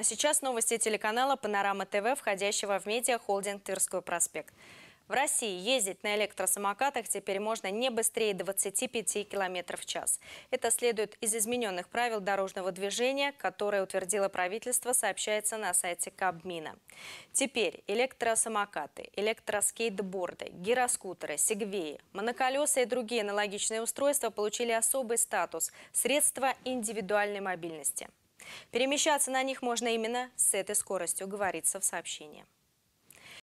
А сейчас новости телеканала «Панорама ТВ», входящего в медиа холдинг «Тверской проспект». В России ездить на электросамокатах теперь можно не быстрее 25 км в час. Это следует из измененных правил дорожного движения, которые утвердило правительство, сообщается на сайте Кабмина. Теперь электросамокаты, электроскейтборды, гироскутеры, сегвеи, моноколеса и другие аналогичные устройства получили особый статус – средства индивидуальной мобильности. Перемещаться на них можно именно с этой скоростью, говорится в сообщении.